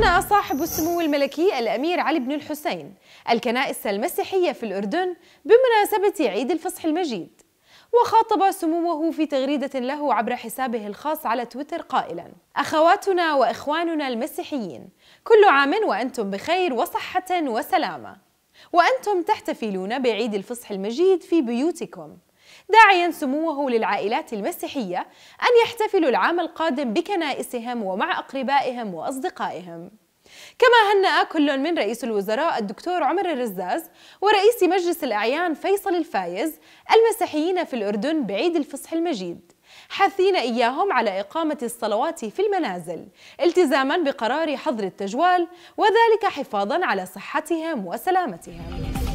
أمنع صاحب السمو الملكي الأمير علي بن الحسين الكنائس المسيحية في الأردن بمناسبة عيد الفصح المجيد وخاطب سموه في تغريدة له عبر حسابه الخاص على تويتر قائلا أخواتنا وإخواننا المسيحيين كل عام وأنتم بخير وصحة وسلامة وأنتم تحتفلون بعيد الفصح المجيد في بيوتكم داعيا سموه للعائلات المسيحية أن يحتفلوا العام القادم بكنائسهم ومع أقربائهم وأصدقائهم كما هنأ كل من رئيس الوزراء الدكتور عمر الرزاز ورئيس مجلس الأعيان فيصل الفايز المسيحيين في الأردن بعيد الفصح المجيد حثين إياهم على إقامة الصلوات في المنازل التزاما بقرار حظر التجوال وذلك حفاظا على صحتهم وسلامتهم